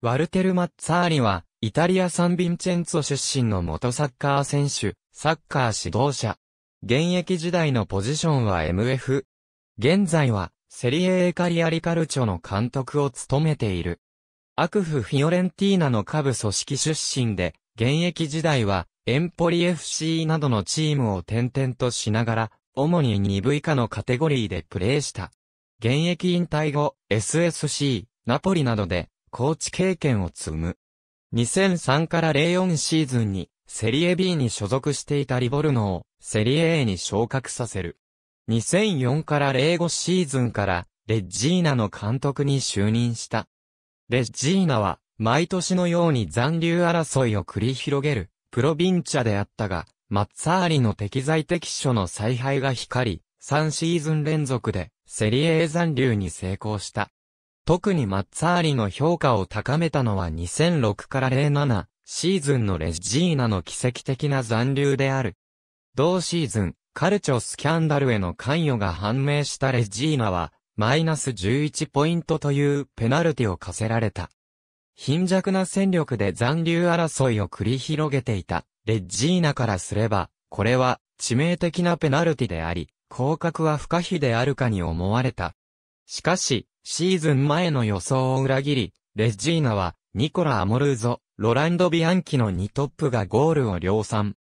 ワルテル・マッツァーリは、イタリア・サンビンチェンツォ出身の元サッカー選手、サッカー指導者。現役時代のポジションは MF。現在は、セリエエカリアリカルチョの監督を務めている。アクフ・フィオレンティーナの下部組織出身で、現役時代は、エンポリ FC などのチームを転々としながら、主に2部以下のカテゴリーでプレーした。現役引退後、SSC、ナポリなどで、コーチ経験を積む。2003から04シーズンに、セリエ B に所属していたリボルノを、セリエ A に昇格させる。2004から05シーズンから、レッジーナの監督に就任した。レッジーナは、毎年のように残留争いを繰り広げる、プロビンチャであったが、マッツァーリの適材適所の采配が光り、3シーズン連続で、セリエ A 残留に成功した。特にマッツァーリの評価を高めたのは2006から07シーズンのレジーナの奇跡的な残留である。同シーズン、カルチョスキャンダルへの関与が判明したレジーナは、マイナス11ポイントというペナルティを課せられた。貧弱な戦力で残留争いを繰り広げていた、レジーナからすれば、これは致命的なペナルティであり、降格は不可避であるかに思われた。しかし、シーズン前の予想を裏切り、レッジーナは、ニコラ・アモルーゾ、ロランド・ビアンキの2トップがゴールを量産。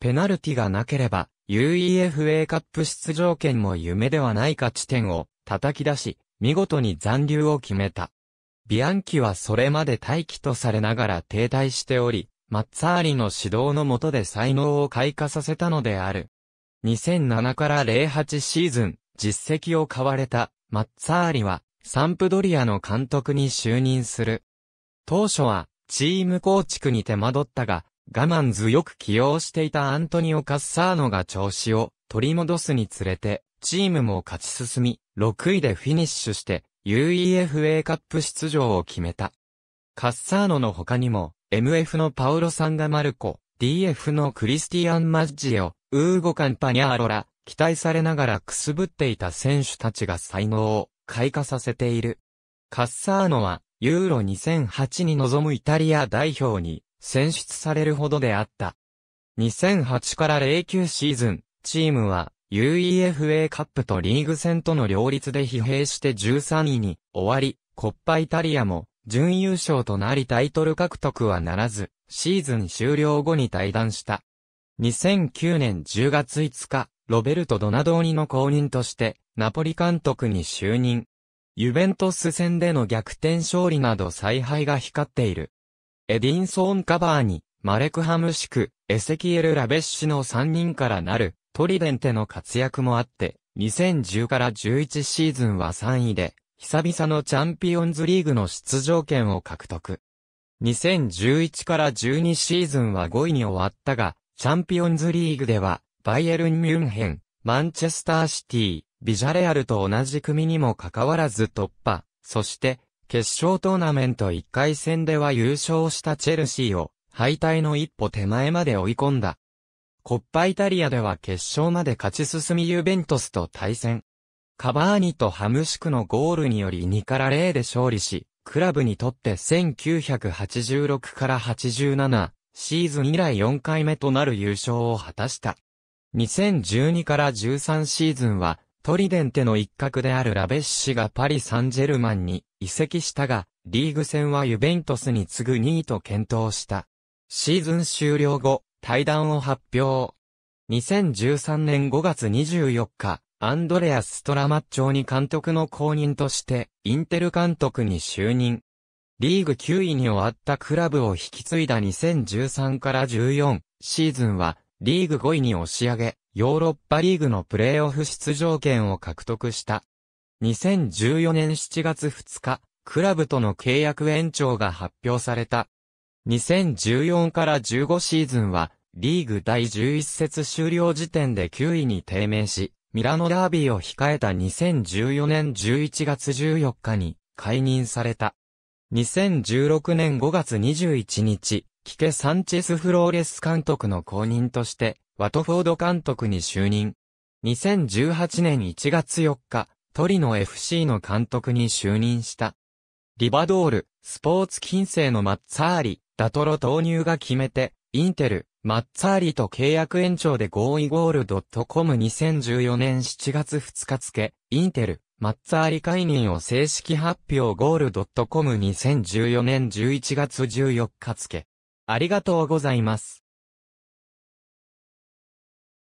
ペナルティがなければ、UEFA カップ出場権も夢ではないか地点を叩き出し、見事に残留を決めた。ビアンキはそれまで待機とされながら停滞しており、マッツァーリの指導の下で才能を開花させたのである。2007から08シーズン、実績を買われた、マッツァーリは、サンプドリアの監督に就任する。当初は、チーム構築に手間取ったが、我慢強く起用していたアントニオ・カッサーノが調子を取り戻すにつれて、チームも勝ち進み、6位でフィニッシュして、UEFA カップ出場を決めた。カッサーノの他にも、MF のパウロ・サンガ・マルコ、DF のクリスティアン・マッジオ、ウーゴ・カンパニャーロラ、期待されながらくすぶっていた選手たちが才能を開花させている。カッサーノは、ユーロ2008に臨むイタリア代表に選出されるほどであった。2008から09シーズン、チームは UEFA カップとリーグ戦との両立で疲弊して13位に終わり、コッパイタリアも準優勝となりタイトル獲得はならず、シーズン終了後に退団した。2009年10月5日、ロベルト・ドナドーニの後任として、ナポリ監督に就任。ユベントス戦での逆転勝利など采配が光っている。エディンソーン・カバーに、マレクハムシク、エセキエル・ラベッシュの3人からなる、トリデンテの活躍もあって、2010から11シーズンは3位で、久々のチャンピオンズリーグの出場権を獲得。2011から12シーズンは5位に終わったが、チャンピオンズリーグでは、バイエルン・ミュンヘン、マンチェスターシティ、ビジャレアルと同じ組にもかかわらず突破、そして、決勝トーナメント1回戦では優勝したチェルシーを、敗退の一歩手前まで追い込んだ。コッパイタリアでは決勝まで勝ち進みユベントスと対戦。カバーニとハムシクのゴールにより2から0で勝利し、クラブにとって1986から87シーズン以来4回目となる優勝を果たした。2012から13シーズンはトリデンテの一角であるラベッシがパリ・サンジェルマンに移籍したが、リーグ戦はユベントスに次ぐ2位と検討した。シーズン終了後、対談を発表。2013年5月24日、アンドレアス・トラマッチョーに監督の公認として、インテル監督に就任。リーグ9位に終わったクラブを引き継いだ2013から14シーズンは、リーグ5位に押し上げ、ヨーロッパリーグのプレーオフ出場権を獲得した。2014年7月2日、クラブとの契約延長が発表された。2014から15シーズンは、リーグ第11節終了時点で9位に低迷し、ミラノダービーを控えた2014年11月14日に解任された。2016年5月21日、キケ・サンチェス・フローレス監督の後任として、ワトフォード監督に就任。2018年1月4日、トリノ FC の監督に就任した。リバドール、スポーツ金星のマッツァーリ、ダトロ投入が決めて、インテル、マッツァーリと契約延長で合意ゴールドットコム2014年7月2日付、インテル、マッツァーリ解任を正式発表ゴールドットコム2014年11月14日付。ありがとうございます。